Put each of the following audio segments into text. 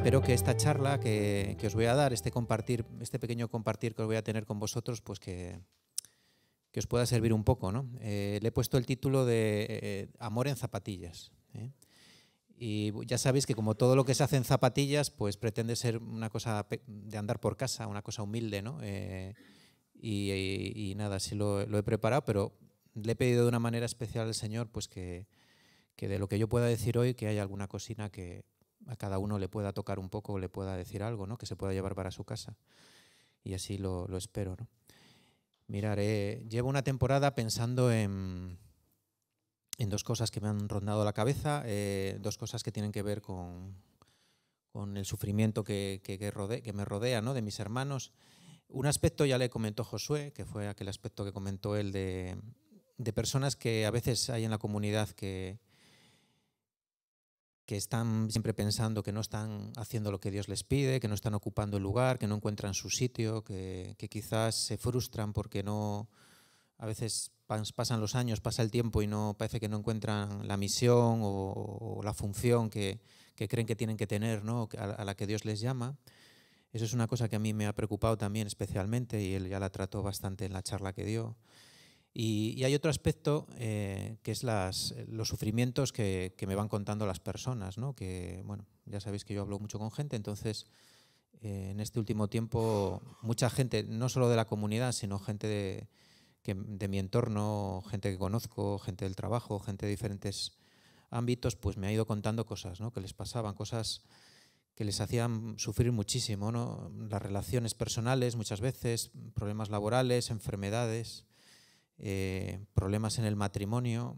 espero que esta charla que, os voy a dar, este compartir, este pequeño compartir que os voy a tener con vosotros, pues que, os pueda servir un poco. Eh, le he puesto el título de eh, Amor en zapatillas. ¿eh? Y ya sabéis que como todo lo que se hace en zapatillas, pues pretende ser una cosa de andar por casa, una cosa humilde, ¿no? Y, nada, así lo, he preparado, pero le he pedido de una manera especial al Señor, pues que, que de lo que yo pueda decir hoy, que haya alguna cocina que, a cada uno le pueda tocar un poco, le pueda decir algo, ¿no? que se pueda llevar para su casa. Y así lo, espero. Mirar, eh, llevo una temporada pensando en, en, dos cosas que me han rondado la cabeza, eh, dos cosas que tienen que ver con, el sufrimiento que, me rodea ¿no? de mis hermanos. Un aspecto ya le comentó Josué, que fue aquel aspecto que comentó él de, de personas que a veces hay en la comunidad que, que están siempre pensando que no están haciendo lo que Dios les pide, que no están ocupando el lugar, que no encuentran su sitio, que, que quizás se frustran porque no, a veces pasan los años, pasa el tiempo y no parece que no encuentran la misión o, la función que, que, creen que tienen que tener, ¿no? a, la que Dios les llama. Eso es una cosa que a mí me ha preocupado también especialmente y él ya la trató bastante en la charla que dio. Y, hay otro aspecto eh, que es eh, los sufrimientos que, me van contando las personas, que ya sabéis que yo hablo mucho con gente, entonces eh, en este último tiempo mucha gente, no solo de la comunidad, sino gente de, mi entorno, gente que conozco, gente del trabajo, gente de diferentes ámbitos, pues me ha ido contando cosas que les pasaban, cosas que les hacían sufrir muchísimo, las relaciones personales muchas veces, problemas laborales, enfermedades. Eh, problemas en el matrimonio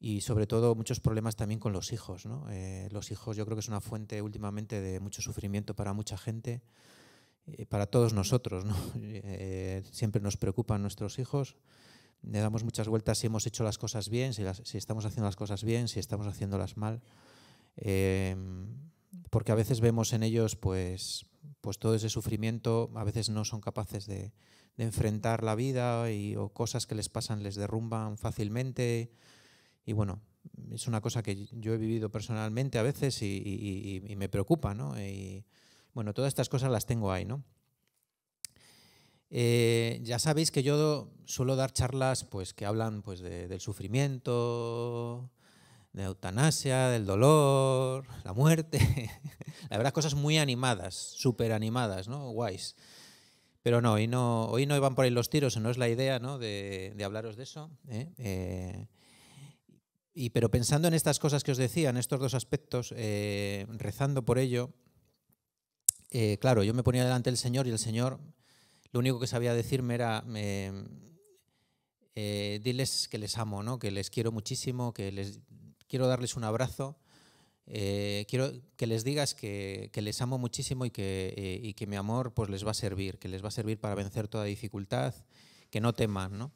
y sobre todo muchos problemas también con los hijos. Eh, los hijos yo creo que es una fuente últimamente de mucho sufrimiento para mucha gente, eh, para todos nosotros. siempre nos preocupan nuestros hijos, le damos muchas vueltas si hemos hecho las cosas bien, si, si estamos haciendo las cosas bien, si estamos haciéndolas mal. Em, porque a veces vemos en ellos pues, pues todo ese sufrimiento, a veces no son capaces de, de enfrentar la vida y, o cosas que les pasan les derrumban fácilmente. Y bueno, es una cosa que yo he vivido personalmente a veces y, me preocupa, Y bueno, todas estas cosas las tengo ahí, ¿no? Eh, ya sabéis que yo suelo dar charlas pues, que hablan pues, del sufrimiento, de eutanasia, del dolor, la muerte. la verdad, cosas muy animadas, súper animadas, ¿no? Guays. Pero no, hoy no, hoy no iban por ahí los tiros, no es la idea ¿no? de, hablaros de eso. ¿eh? Eh, y, pero pensando en estas cosas que os decía, en estos dos aspectos, eh, rezando por ello, claro, yo me ponía delante del Señor y el Señor lo único que sabía decirme era, diles que les amo, ¿no? que les quiero muchísimo, que les quiero darles un abrazo eh, quiero que les digas que, les amo muchísimo eh, y que, mi amor pues, les va a servir, que les va a servir para vencer toda dificultad, que no teman. ¿no?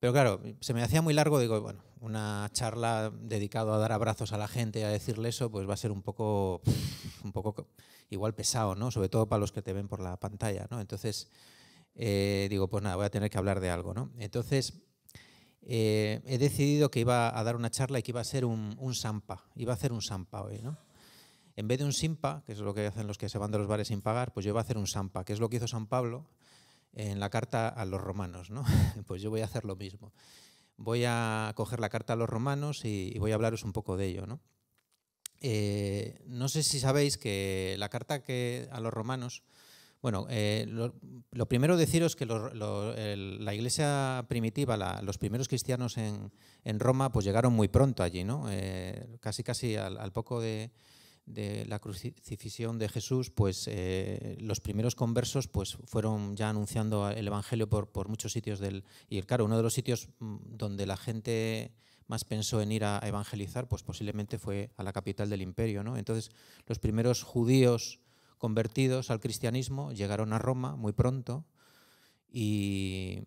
Pero claro, se me hacía muy largo, digo, bueno, una charla dedicada a dar abrazos a la gente, y a decirles eso, pues va a ser un poco, un poco igual pesado, ¿no? Sobre todo para los que te ven por la pantalla, ¿no? Entonces, eh, digo, pues nada, voy a tener que hablar de algo, ¿no? Entonces, eh, he decidido que iba a dar una charla y que iba a ser un, un sampa, iba a hacer un sampa hoy, ¿no? En vez de un simpa, que es lo que hacen los que se van de los bares sin pagar, pues yo iba a hacer un sampa, que es lo que hizo San Pablo en la carta a los romanos, ¿no? pues yo voy a hacer lo mismo. Voy a coger la carta a los romanos y, voy a hablaros un poco de ello, ¿no? Eh, no sé si sabéis que la carta que a los romanos bueno, eh, lo, primero deciros que la iglesia primitiva, los primeros cristianos en, Roma, pues llegaron muy pronto allí, ¿no? Eh, casi casi al, poco de, la crucifixión de Jesús, pues eh, los primeros conversos pues, fueron ya anunciando el Evangelio por, por muchos sitios del... Y claro, uno de los sitios mm, donde la gente más pensó en ir a evangelizar, pues posiblemente fue a la capital del imperio, ¿no? Entonces, los primeros judíos convertidos al cristianismo, llegaron a Roma muy pronto y,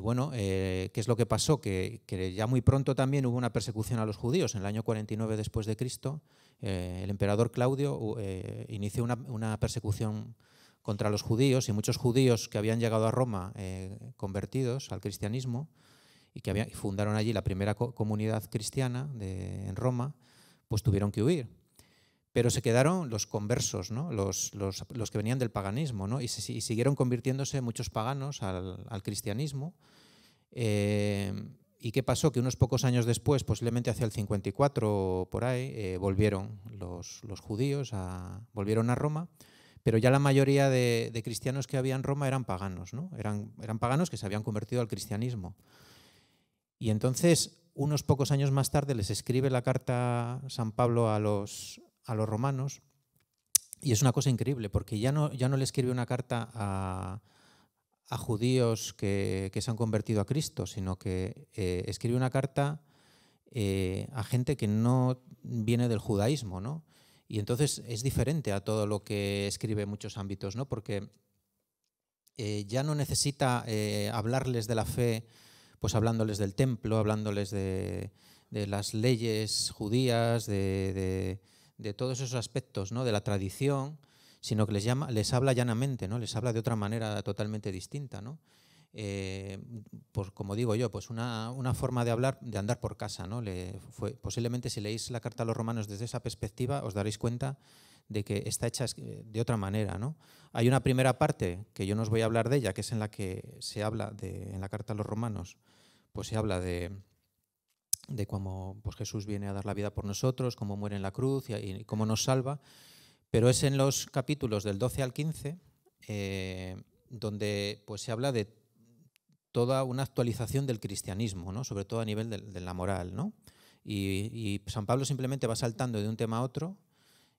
bueno, eh, ¿qué es lo que pasó? Que, ya muy pronto también hubo una persecución a los judíos. En el año 49 después de Cristo, eh, el emperador Claudio uh, eh, inició una, persecución contra los judíos y muchos judíos que habían llegado a Roma convertidos al cristianismo y que habían fundaron allí la primera comunidad cristiana en Roma, pues tuvieron que huir pero se quedaron los conversos, los, que venían del paganismo, y, siguieron convirtiéndose muchos paganos al, cristianismo. Eh, ¿Y qué pasó? Que unos pocos años después, posiblemente hacia el 54 o por ahí, eh, volvieron los, judíos, a, volvieron a Roma, pero ya la mayoría de, cristianos que había en Roma eran paganos, ¿no? eran, eran paganos que se habían convertido al cristianismo. Y entonces, unos pocos años más tarde, les escribe la carta San Pablo a los, a los romanos y es una cosa increíble porque ya no, ya no le escribe una carta a, judíos que, se han convertido a Cristo, sino que eh, escribe una carta eh, a gente que no viene del judaísmo, ¿no? Y entonces es diferente a todo lo que escribe en muchos ámbitos, ¿no? Porque eh, ya no necesita hablarles de la fe, pues hablándoles del templo, hablándoles de, las leyes judías, de de todos esos aspectos ¿no? de la tradición, sino que les, llama, les habla llanamente, ¿no? les habla de otra manera totalmente distinta. ¿no? Eh, pues como digo yo, pues una, forma de hablar, de andar por casa. ¿no? Le, fue, posiblemente si leéis la carta a los romanos desde esa perspectiva, os daréis cuenta de que está hecha eh, de otra manera. ¿no? Hay una primera parte, que yo no os voy a hablar de ella, que es en la que se habla de, en la carta a los romanos, pues se habla de, de cómo pues, Jesús viene a dar la vida por nosotros, cómo muere en la cruz y, cómo nos salva. Pero es en los capítulos del 12 al 15 eh, donde pues, se habla de toda una actualización del cristianismo, ¿no? sobre todo a nivel de, la moral. ¿no? Y, San Pablo simplemente va saltando de un tema a otro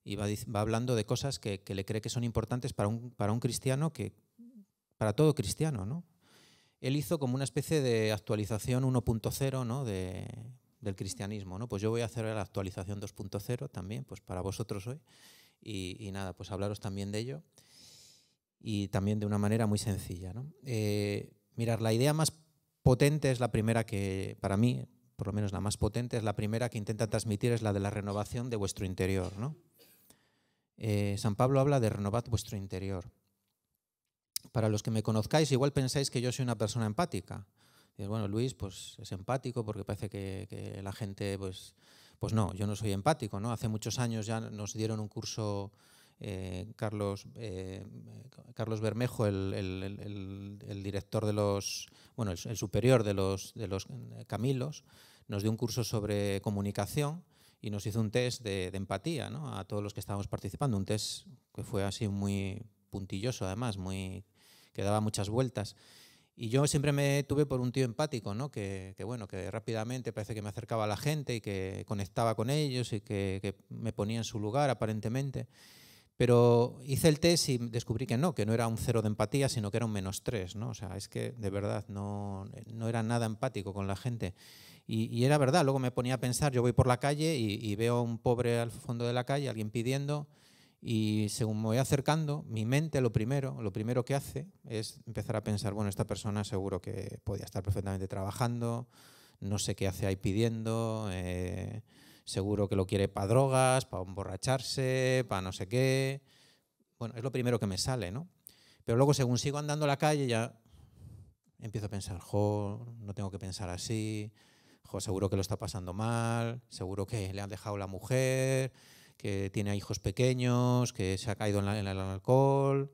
y va, hablando de cosas que, que, le cree que son importantes para un, para un cristiano, que, para todo cristiano. ¿no? él hizo como una especie de actualización 1.0 ¿no? del cristianismo. ¿no? Pues yo voy a hacer la actualización 2.0 también, pues para vosotros hoy. Y, nada, pues hablaros también de ello. Y también de una manera muy sencilla. ¿no? Eh, mirar, la idea más potente es la primera que, para mí, por lo menos la más potente, es la primera que intenta transmitir, es la de la renovación de vuestro interior. Eh, San Pablo habla de renovad vuestro interior para los que me conozcáis, igual pensáis que yo soy una persona empática. Y bueno, Luis pues, es empático porque parece que, la gente, pues, pues no, yo no soy empático. ¿no? Hace muchos años ya nos dieron un curso eh, Carlos, eh, Carlos Bermejo, el, el, director de los, bueno, el, superior de los, de los Camilos, nos dio un curso sobre comunicación y nos hizo un test de, de empatía ¿no? a todos los que estábamos participando, un test que fue así muy puntilloso además, muy que daba muchas vueltas. Y yo siempre me tuve por un tío empático, ¿no? Que, bueno, que rápidamente parece que me acercaba a la gente y que conectaba con ellos y que, me ponía en su lugar aparentemente. Pero hice el test y descubrí que no, que no era un cero de empatía, sino que era un menos tres, ¿no? O sea, es que de verdad no, era nada empático con la gente. Y, era verdad, luego me ponía a pensar, yo voy por la calle y, y veo a un pobre al fondo de la calle, alguien pidiendo, y según me voy acercando, mi mente lo primero, lo primero que hace es empezar a pensar, bueno, esta persona seguro que podía estar perfectamente trabajando, no sé qué hace ahí pidiendo, eh, seguro que lo quiere para drogas, para emborracharse, para no sé qué. Bueno, es lo primero que me sale, ¿no? Pero luego según sigo andando a la calle ya empiezo a pensar, jo, no tengo que pensar así, jo, seguro que lo está pasando mal, seguro que le han dejado la mujer, que tiene hijos pequeños, que se ha caído en, el alcohol.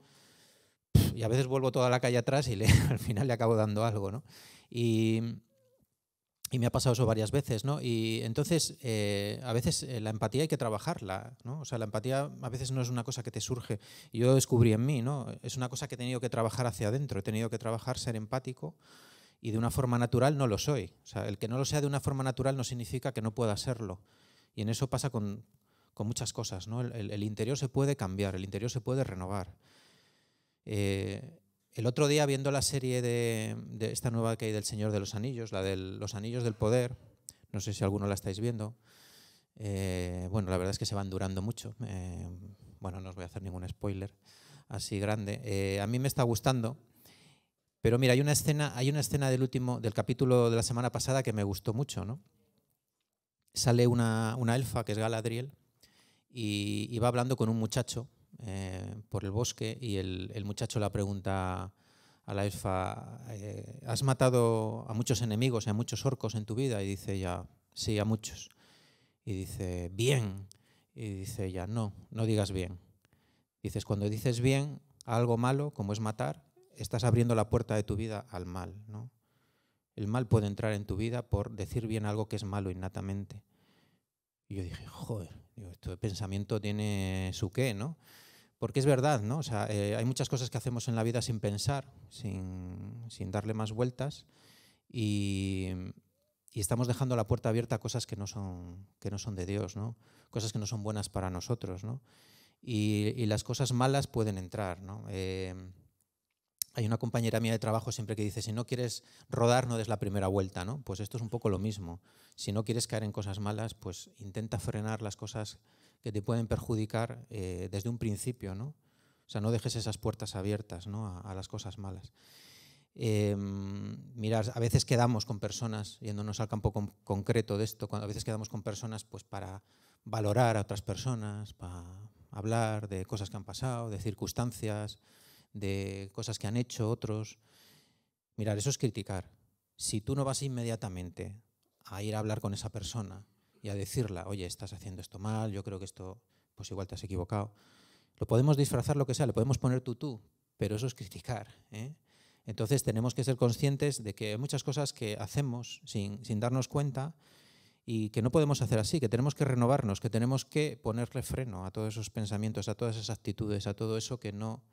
y a veces vuelvo toda la calle atrás y al final le acabo dando algo, Y, me ha pasado eso varias veces, Y entonces, eh, a veces eh, la empatía hay que trabajarla, ¿no? O sea, la empatía a veces no es una cosa que te surge. Yo descubrí en mí, ¿no? Es una cosa que he tenido que trabajar hacia adentro, he tenido que trabajar ser empático y de una forma natural no lo soy. O sea, el que no lo sea de una forma natural no significa que no pueda serlo. Y en eso pasa con, con muchas cosas. ¿no? El, interior se puede cambiar, el interior se puede renovar. Eh, el otro día, viendo la serie de, esta nueva que hay del Señor de los Anillos, la de los Anillos del Poder, no sé si alguno la estáis viendo, eh, bueno, la verdad es que se van durando mucho. Eh, bueno, no os voy a hacer ningún spoiler así grande. a mí me está gustando. Pero mira, hay una escena, hay una escena del último, del capítulo de la semana pasada que me gustó mucho, ¿no? Sale una elfa que es Galadriel, y, iba hablando con un muchacho eh, por el bosque y el, muchacho le pregunta a la elfa, eh, ¿has matado a muchos enemigos, a muchos orcos en tu vida? Y dice ella, sí, a muchos. Y dice, bien. Y dice ella, no, no digas bien. Dices, cuando dices bien algo malo, como es matar, estás abriendo la puerta de tu vida al mal. ¿no? El mal puede entrar en tu vida por decir bien algo que es malo innatamente. Y yo dije, joder, Digo, pensamiento tiene su qué, ¿no? Porque es verdad, ¿no? O sea, eh, hay muchas cosas que hacemos en la vida sin pensar, sin, sin darle más vueltas y, y, estamos dejando la puerta abierta a cosas que no son, que no son de Dios, ¿no? Cosas que no son buenas para nosotros, ¿no? Y, y las cosas malas pueden entrar, ¿no? Eh, hay una compañera mía de trabajo siempre que dice, si no quieres rodar, no des la primera vuelta, ¿no? Pues esto es un poco lo mismo. Si no quieres caer en cosas malas, pues intenta frenar las cosas que te pueden perjudicar eh, desde un principio, ¿no? O sea, no dejes esas puertas abiertas a, las cosas malas. Eh, a veces quedamos con personas, yéndonos al campo concreto de esto, a veces quedamos con personas pues, para valorar a otras personas, para hablar de cosas que han pasado, de circunstancias, de cosas que han hecho otros. Mirar, eso es criticar. Si tú no vas inmediatamente a ir a hablar con esa persona y a decirle, oye, estás haciendo esto mal, yo creo que esto, pues igual te has equivocado. Lo podemos disfrazar lo que sea, lo podemos poner tú tú, pero eso es criticar. ¿eh? Entonces tenemos que ser conscientes de que hay muchas cosas que hacemos sin, sin darnos cuenta y que no podemos hacer así, que tenemos que renovarnos, que tenemos que ponerle freno a todos esos pensamientos, a todas esas actitudes, a todo eso que no,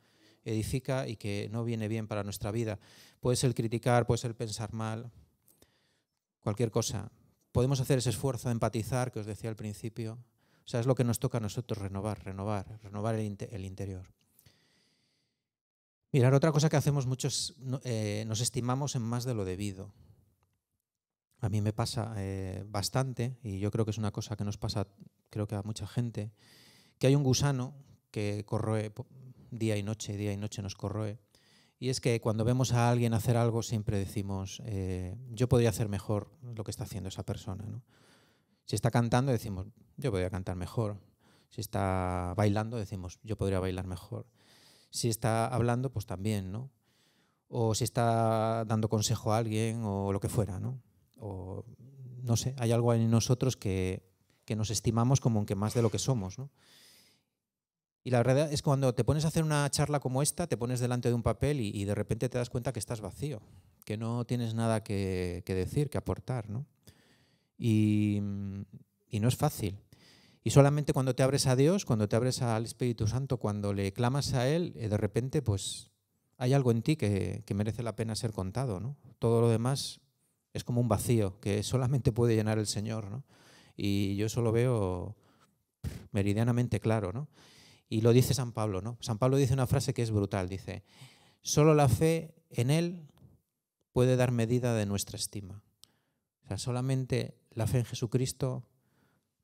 edifica y que no viene bien para nuestra vida. Puede ser criticar, puede ser pensar mal, cualquier cosa. Podemos hacer ese esfuerzo de empatizar que os decía al principio. O sea, es lo que nos toca a nosotros renovar, renovar, renovar el, interior. Mirar, otra cosa que hacemos muchos, eh, nos estimamos en más de lo debido. A mí me pasa eh, bastante, y yo creo que es una cosa que nos pasa, creo que a mucha gente, que hay un gusano que corroe día y noche, día y noche nos corroe. Y es que cuando vemos a alguien hacer algo siempre decimos, eh, yo podría hacer mejor lo que está haciendo esa persona. ¿no? Si está cantando decimos, yo podría cantar mejor. Si está bailando decimos, yo podría bailar mejor. Si está hablando, pues también, ¿no? O si está dando consejo a alguien o lo que fuera, ¿no? O no sé, hay algo en nosotros que, que nos estimamos como aunque más de lo que somos, ¿no? Y la verdad es que cuando te pones a hacer una charla como esta, te pones delante de un papel y, de repente te das cuenta que estás vacío, que no tienes nada que, decir, que aportar. ¿no? Y, no es fácil. Y solamente cuando te abres a Dios, cuando te abres al Espíritu Santo, cuando le clamas a Él, eh, de repente pues hay algo en ti que, merece la pena ser contado. ¿no? Todo lo demás es como un vacío que solamente puede llenar el Señor. ¿no? Y yo eso lo veo meridianamente claro. ¿no? Y lo dice San Pablo, ¿no? San Pablo dice una frase que es brutal, dice, solo la fe en Él puede dar medida de nuestra estima. O sea, solamente la fe en Jesucristo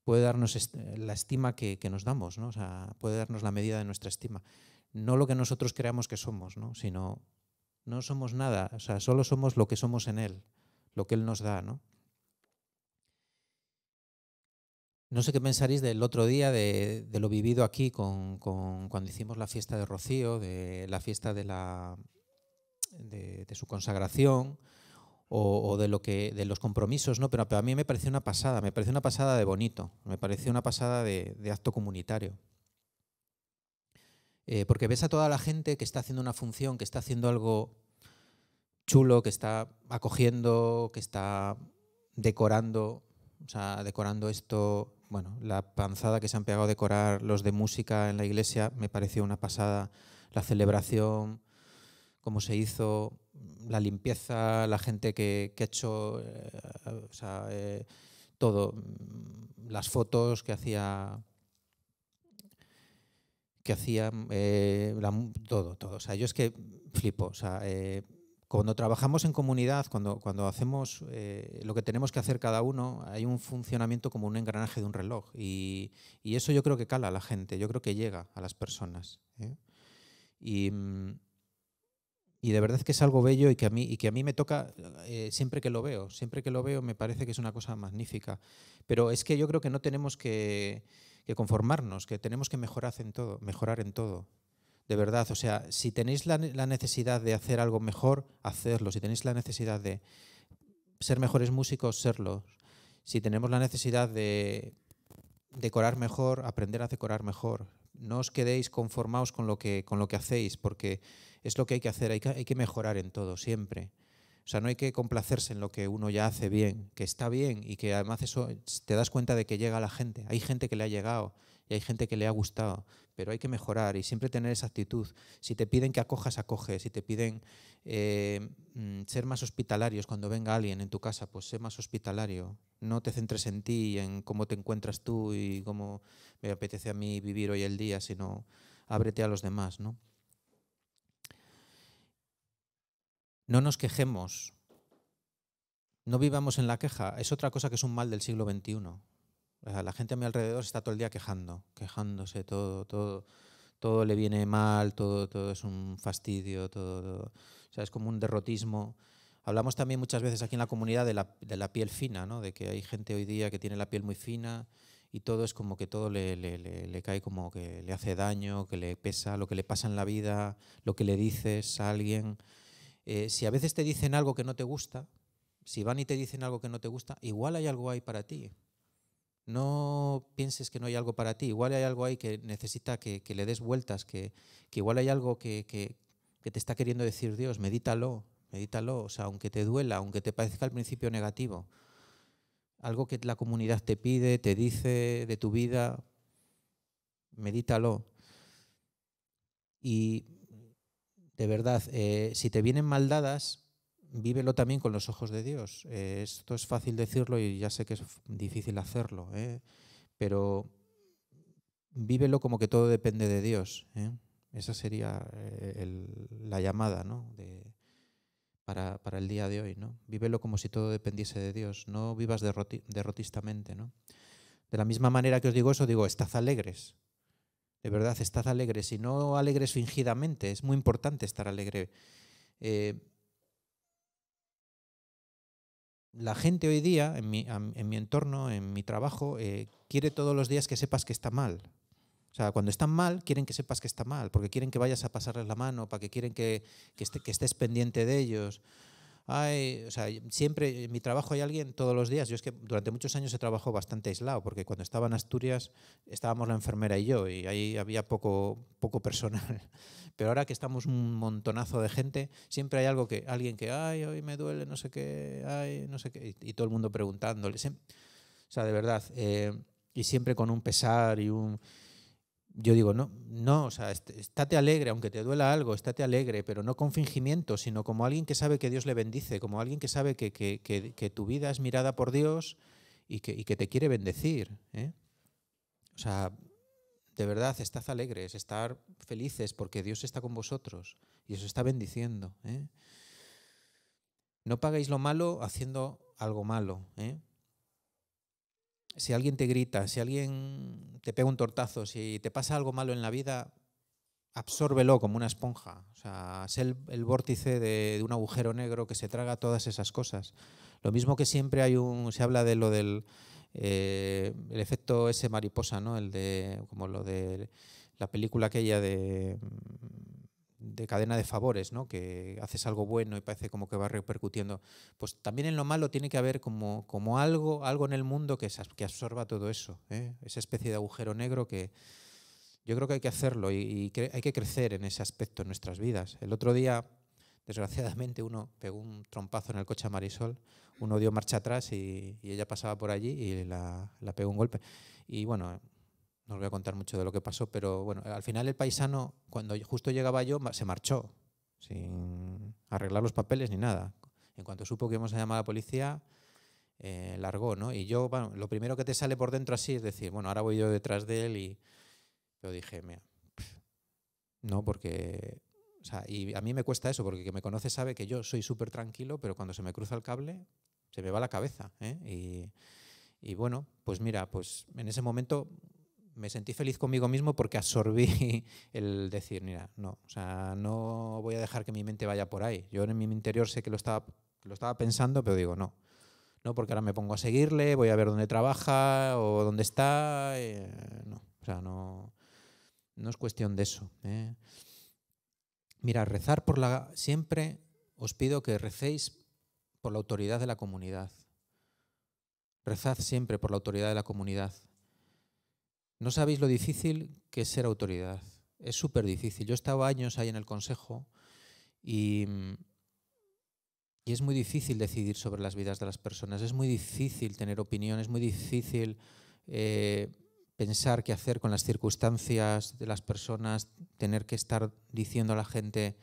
puede darnos la estima que, que, nos damos, ¿no? O sea, puede darnos la medida de nuestra estima. No lo que nosotros creamos que somos, ¿no? Sino, no somos nada, o sea, solo somos lo que somos en Él, lo que Él nos da, ¿no? No sé qué pensaréis del otro día, de, lo vivido aquí con, cuando hicimos la fiesta de Rocío, de la fiesta de, la, de, su consagración o, de, lo que, de los compromisos, ¿no? pero, a mí me pareció una pasada, me pareció una pasada de bonito, me pareció una pasada de, acto comunitario. Eh, porque ves a toda la gente que está haciendo una función, que está haciendo algo chulo, que está acogiendo, que está decorando, o sea, decorando esto bueno, la panzada que se han pegado a decorar los de música en la iglesia me pareció una pasada. La celebración, cómo se hizo, la limpieza, la gente que, ha hecho, eh, o sea, eh, todo, mm, las fotos que hacía que hacía eh, todo, todo. O sea, yo es que flipo. O sea, cuando trabajamos en comunidad, cuando, cuando hacemos eh, lo que tenemos que hacer cada uno, hay un funcionamiento como un engranaje de un reloj. Y, eso yo creo que cala a la gente, yo creo que llega a las personas. ¿eh? Y, y, de verdad que es algo bello y que a mí, que a mí me toca eh, siempre que lo veo. Siempre que lo veo me parece que es una cosa magnífica. Pero es que yo creo que no tenemos que, que conformarnos, que tenemos que mejorar en todo. Mejorar en todo de verdad, o sea, si tenéis la, necesidad de hacer algo mejor, hacerlo. Si tenéis la necesidad de ser mejores músicos, serlos. Si tenemos la necesidad de decorar mejor, aprender a decorar mejor. No os quedéis conformados con lo que, con lo que hacéis, porque es lo que hay que hacer, hay que, hay que mejorar en todo, siempre. O sea, no hay que complacerse en lo que uno ya hace bien, que está bien y que además eso te das cuenta de que llega la gente. Hay gente que le ha llegado y hay gente que le ha gustado, pero hay que mejorar y siempre tener esa actitud. Si te piden que acojas, acoge. Si te piden eh, mm, ser más hospitalarios cuando venga alguien en tu casa, pues sé más hospitalario. No te centres en ti, en cómo te encuentras tú y cómo me apetece a mí vivir hoy el día, sino ábrete a los demás, ¿no? No nos quejemos. No vivamos en la queja. Es otra cosa que es un mal del siglo XXI la gente a mi alrededor está todo el día quejando, quejándose, todo, todo, todo le viene mal, todo, todo es un fastidio, todo, es como un derrotismo. Hablamos también muchas veces aquí en la comunidad de la, piel fina, ¿no? de que hay gente hoy día que tiene la piel muy fina y todo es como que todo le, cae como que le hace daño, que le pesa, lo que le pasa en la vida, lo que le dices a alguien. Eh, si a veces te dicen algo que no te gusta, si van y te dicen algo que no te gusta, igual hay algo ahí para ti no pienses que no hay algo para ti. Igual hay algo ahí que necesita que, le des vueltas, que, igual hay algo que, te está queriendo decir Dios. Medítalo, medítalo. O sea, aunque te duela, aunque te parezca al principio negativo, algo que la comunidad te pide, te dice de tu vida, medítalo. Y de verdad, eh, si te vienen mal dadas, vívelo también con los ojos de Dios. Eh, esto es fácil decirlo y ya sé que es difícil hacerlo, eh, pero vívelo como que todo depende de Dios. Eh. Esa sería la llamada ¿no? para, el día de hoy. ¿no? Vívelo como si todo dependiese de Dios. No vivas derrotistamente. De la misma manera que os digo eso, digo, estad alegres. De verdad, estad alegres. Y no alegres fingidamente. Es muy importante estar alegre la gente hoy día, en mi, entorno, en mi trabajo, eh, quiere todos los días que sepas que está mal. O sea, cuando están mal, quieren que sepas que está mal, porque quieren que vayas a pasarles la mano, para que quieren que, que estés pendiente de ellos. Ay, o sea, siempre en mi trabajo hay alguien todos los días. Yo es que durante muchos años he trabajado bastante aislado, porque cuando estaba en Asturias estábamos la enfermera y yo, y ahí había poco, poco personal. Pero ahora que estamos un montonazo de gente, siempre hay algo que, alguien que, ay, hoy me duele, no sé qué, ay, no sé qué, y, todo el mundo preguntándole. O sea, de verdad, eh, y siempre con un pesar y un yo digo, no, no, o sea, estate alegre, aunque te duela algo, estate alegre, pero no con fingimiento, sino como alguien que sabe que Dios le bendice, como alguien que sabe que, tu vida es mirada por Dios y que, te quiere bendecir. ¿eh? O sea, de verdad, estad alegres, estar felices porque Dios está con vosotros y os está bendiciendo. ¿eh? No pagáis lo malo haciendo algo malo. ¿eh? si alguien te grita, si alguien te pega un tortazo, si te pasa algo malo en la vida, absórbelo como una esponja. O sea, sé el, vórtice de, un agujero negro que se traga todas esas cosas. Lo mismo que siempre hay un, se habla de lo del eh, el efecto ese mariposa, ¿no? El de, como lo de la película aquella de de cadena de favores, ¿no? que haces algo bueno y parece como que va repercutiendo. Pues también en lo malo tiene que haber como, como algo, algo en el mundo que, que absorba todo eso, ¿eh? esa especie de agujero negro que yo creo que hay que hacerlo y, que hay que crecer en ese aspecto en nuestras vidas. El otro día, desgraciadamente, uno pegó un trompazo en el coche a Marisol, uno dio marcha atrás y, ella pasaba por allí y la, la pegó un golpe. Y bueno, no os voy a contar mucho de lo que pasó, pero bueno, al final el paisano, cuando justo llegaba yo, se marchó, sin arreglar los papeles ni nada. En cuanto supo que íbamos a llamar a la policía, eh, largó, ¿no? Y yo, bueno, lo primero que te sale por dentro así es decir, bueno, ahora voy yo detrás de él y yo dije, mira, no, porque... O sea, y a mí me cuesta eso, porque que me conoce sabe que yo soy súper tranquilo, pero cuando se me cruza el cable, se me va la cabeza. ¿eh? Y, y bueno, pues mira, pues en ese momento me sentí feliz conmigo mismo porque absorbí el decir, mira, no, o sea, no voy a dejar que mi mente vaya por ahí. Yo en mi interior sé que lo estaba, lo estaba pensando, pero digo, no. No, porque ahora me pongo a seguirle, voy a ver dónde trabaja o dónde está. Eh, no, o sea, no, es cuestión de eso. ¿eh? Mira, rezar por la... Siempre os pido que recéis por la autoridad de la comunidad. Rezad siempre por la autoridad de la comunidad. No sabéis lo difícil que es ser autoridad. Es súper difícil. Yo he estado años ahí en el Consejo y, es muy difícil decidir sobre las vidas de las personas. Es muy difícil tener opinión, es muy difícil eh, pensar qué hacer con las circunstancias de las personas, tener que estar diciendo a la gente,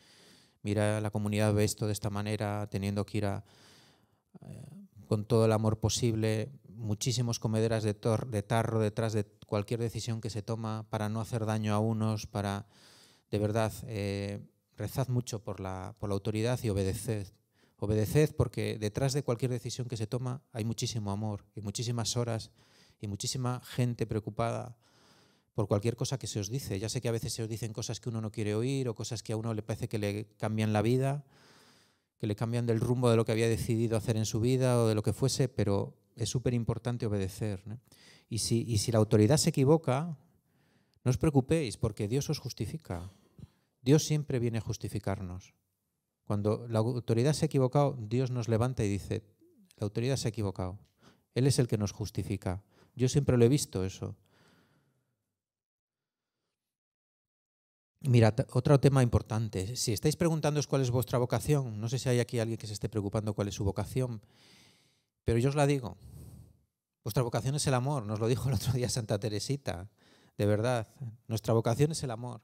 mira, la comunidad ve esto de esta manera, teniendo que ir a, eh, con todo el amor posible muchísimos comederas de, de tarro detrás de cualquier decisión que se toma para no hacer daño a unos, para, de verdad, eh, rezad mucho por la, por la autoridad y obedeced. Obedeced porque detrás de cualquier decisión que se toma hay muchísimo amor y muchísimas horas y muchísima gente preocupada por cualquier cosa que se os dice. Ya sé que a veces se os dicen cosas que uno no quiere oír o cosas que a uno le parece que le cambian la vida que le cambian del rumbo de lo que había decidido hacer en su vida o de lo que fuese, pero es súper importante obedecer. Y, si, y si la autoridad se equivoca, no os preocupéis, porque Dios os justifica. Dios siempre viene a justificarnos. Cuando la autoridad se ha equivocado, Dios nos levanta y dice, la autoridad se ha equivocado. Él es el que nos justifica. Yo siempre lo he visto eso. Mira, otro tema importante. Si estáis preguntándoos cuál es vuestra vocación, no sé si hay aquí alguien que se esté preocupando cuál es su vocación, pero yo os la digo. Vuestra vocación es el amor, nos lo dijo el otro día Santa Teresita, de verdad. Nuestra vocación es el amor.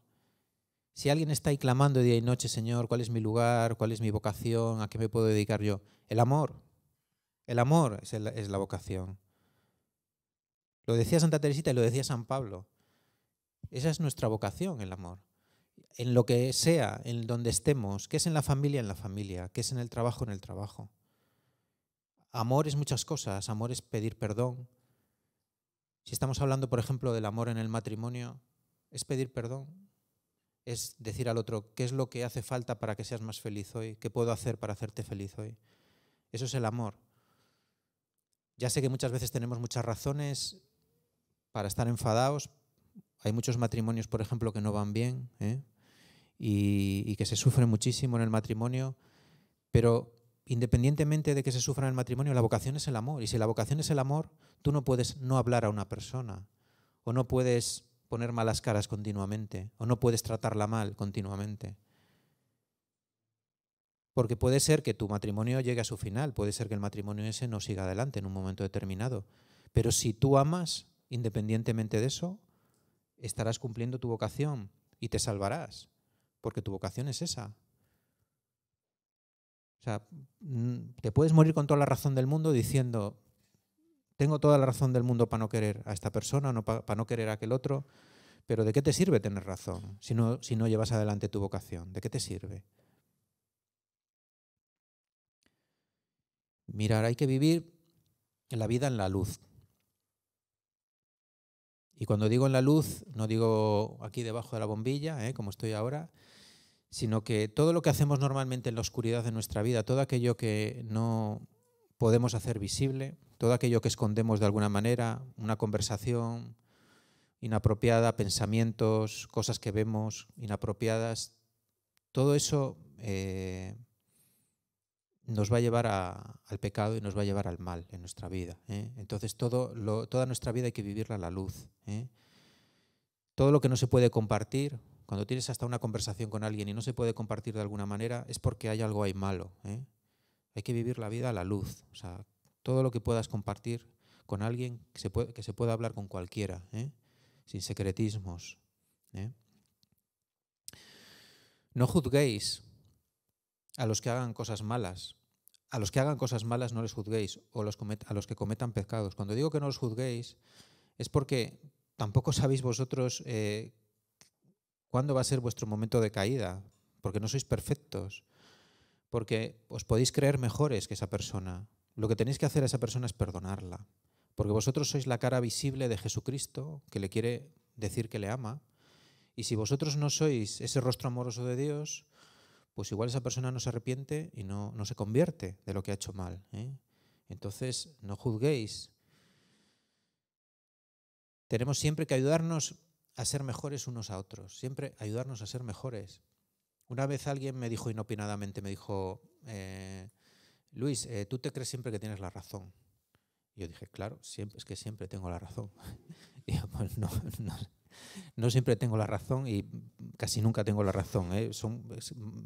Si alguien está ahí clamando día y noche, Señor, ¿cuál es mi lugar? ¿Cuál es mi vocación? ¿A qué me puedo dedicar yo? El amor. El amor es, es la vocación. Lo decía Santa Teresita y lo decía San Pablo. Esa es nuestra vocación, el amor en lo que sea, en donde estemos, que es en la familia, en la familia, que es en el trabajo, en el trabajo. Amor es muchas cosas, amor es pedir perdón. Si estamos hablando, por ejemplo, del amor en el matrimonio, es pedir perdón, es decir al otro, ¿qué es lo que hace falta para que seas más feliz hoy? ¿Qué puedo hacer para hacerte feliz hoy? Eso es el amor. Ya sé que muchas veces tenemos muchas razones para estar enfadados. Hay muchos matrimonios, por ejemplo, que no van bien. ¿eh? y, que se sufre muchísimo en el matrimonio, pero independientemente de que se sufra en el matrimonio, la vocación es el amor. Y si la vocación es el amor, tú no puedes no hablar a una persona, o no puedes poner malas caras continuamente, o no puedes tratarla mal continuamente. Porque puede ser que tu matrimonio llegue a su final, puede ser que el matrimonio ese no siga adelante en un momento determinado. Pero si tú amas, independientemente de eso, estarás cumpliendo tu vocación y te salvarás porque tu vocación es esa. O sea, mm, te puedes morir con toda la razón del mundo diciendo, tengo toda la razón del mundo para no querer a esta persona, para, no querer a aquel otro, pero ¿de qué te sirve tener razón si si no llevas adelante tu vocación? ¿De qué te sirve? Mirar, hay que vivir la vida en la luz. Y cuando digo en la luz, no digo aquí debajo de la bombilla, ¿eh? como estoy ahora, sino que todo lo que hacemos normalmente en la oscuridad de nuestra vida, todo aquello que no podemos hacer visible, todo aquello que escondemos de alguna manera, una conversación inapropiada, pensamientos, cosas que vemos inapropiadas, todo eso eh, nos va a llevar al pecado y nos va a llevar al mal en nuestra vida. ¿eh? Entonces toda nuestra vida hay que vivirla a la luz. ¿eh? Todo lo que no se puede compartir, cuando tienes hasta una conversación con alguien y no se puede compartir de alguna manera, es porque hay algo ahí malo. ¿eh? Hay que vivir la vida a la luz. O sea, todo lo que puedas compartir con alguien, que se, que se pueda hablar con cualquiera, sin secretismos. No juzguéis a los que hagan cosas malas. A los que hagan cosas malas no les juzguéis, o a los que cometan pecados. Cuando digo que no los juzguéis, es porque tampoco sabéis vosotros eh, cuándo va a ser vuestro momento de caída, porque no sois perfectos, porque os podéis creer mejores que esa persona. Lo que tenéis que hacer a esa persona es perdonarla, porque vosotros sois la cara visible de Jesucristo, que le quiere decir que le ama, y si vosotros no sois ese rostro amoroso de Dios, pues igual esa persona no se arrepiente y no, se convierte de lo que ha hecho mal. ¿eh? Entonces, no juzguéis. Tenemos siempre que ayudarnos a ser mejores unos a otros, siempre ayudarnos a ser mejores. Una vez alguien me dijo inopinadamente, me dijo, eh, Luis, eh, tú te crees siempre que tienes la razón. Y yo dije, claro, siempre, es que siempre tengo la razón. y pues no, no siempre tengo la razón y casi nunca tengo la razón. ¿eh? Son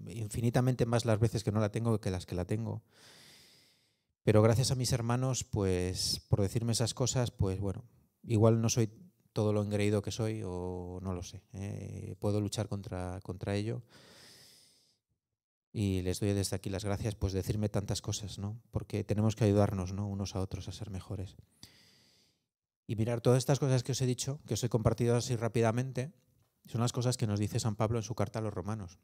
infinitamente más las veces que no la tengo que las que la tengo. Pero gracias a mis hermanos, pues por decirme esas cosas, pues bueno, igual no soy todo lo engreído que soy o no lo sé. ¿eh? Puedo luchar contra, ello. Y les doy desde aquí las gracias, pues decirme tantas cosas, ¿no? Porque tenemos que ayudarnos, ¿no? Unos a otros a ser mejores. Y mirar todas estas cosas que os he dicho, que os he compartido así rápidamente, son las cosas que nos dice San Pablo en su carta a los romanos,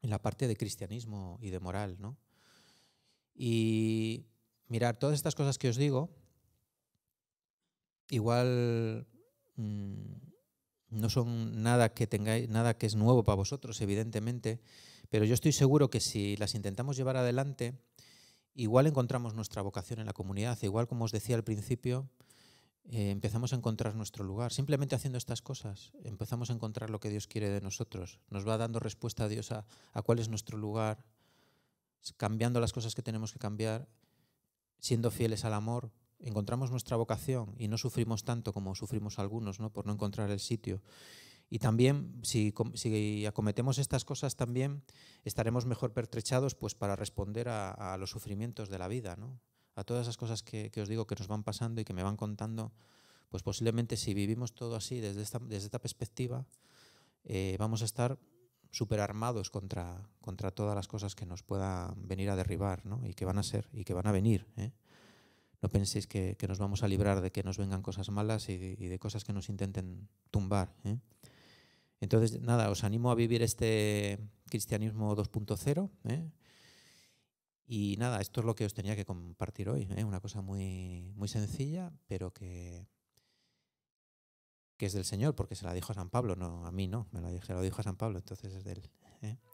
en la parte de cristianismo y de moral. Y mirar todas estas cosas que os digo, igual mm, no son nada que tengáis, nada que es nuevo para vosotros, evidentemente, pero yo estoy seguro que si las intentamos llevar adelante, igual encontramos nuestra vocación en la comunidad, igual como os decía al principio, eh, empezamos a encontrar nuestro lugar. Simplemente haciendo estas cosas, empezamos a encontrar lo que Dios quiere de nosotros. Nos va dando respuesta a Dios a, cuál es nuestro lugar, cambiando las cosas que tenemos que cambiar, siendo fieles al amor, encontramos nuestra vocación y no sufrimos tanto como sufrimos algunos ¿no? por no encontrar el sitio. Y también, si, acometemos estas cosas, también estaremos mejor pertrechados pues, para responder a, a los sufrimientos de la vida. ¿no? a todas esas cosas que, os digo que nos van pasando y que me van contando, pues posiblemente si vivimos todo así desde esta, desde esta perspectiva, eh, vamos a estar súper armados contra, contra todas las cosas que nos puedan venir a derribar ¿no? y que van a ser y que van a venir. ¿eh? No penséis que, nos vamos a librar de que nos vengan cosas malas y de, cosas que nos intenten tumbar. ¿eh? Entonces, nada, os animo a vivir este cristianismo 2.0. Y nada, esto es lo que os tenía que compartir hoy. ¿eh? Una cosa muy, muy sencilla, pero que, que es del Señor, porque se la dijo a San Pablo, no a mí no, me la, se la dijo a San Pablo, entonces es de él. ¿eh?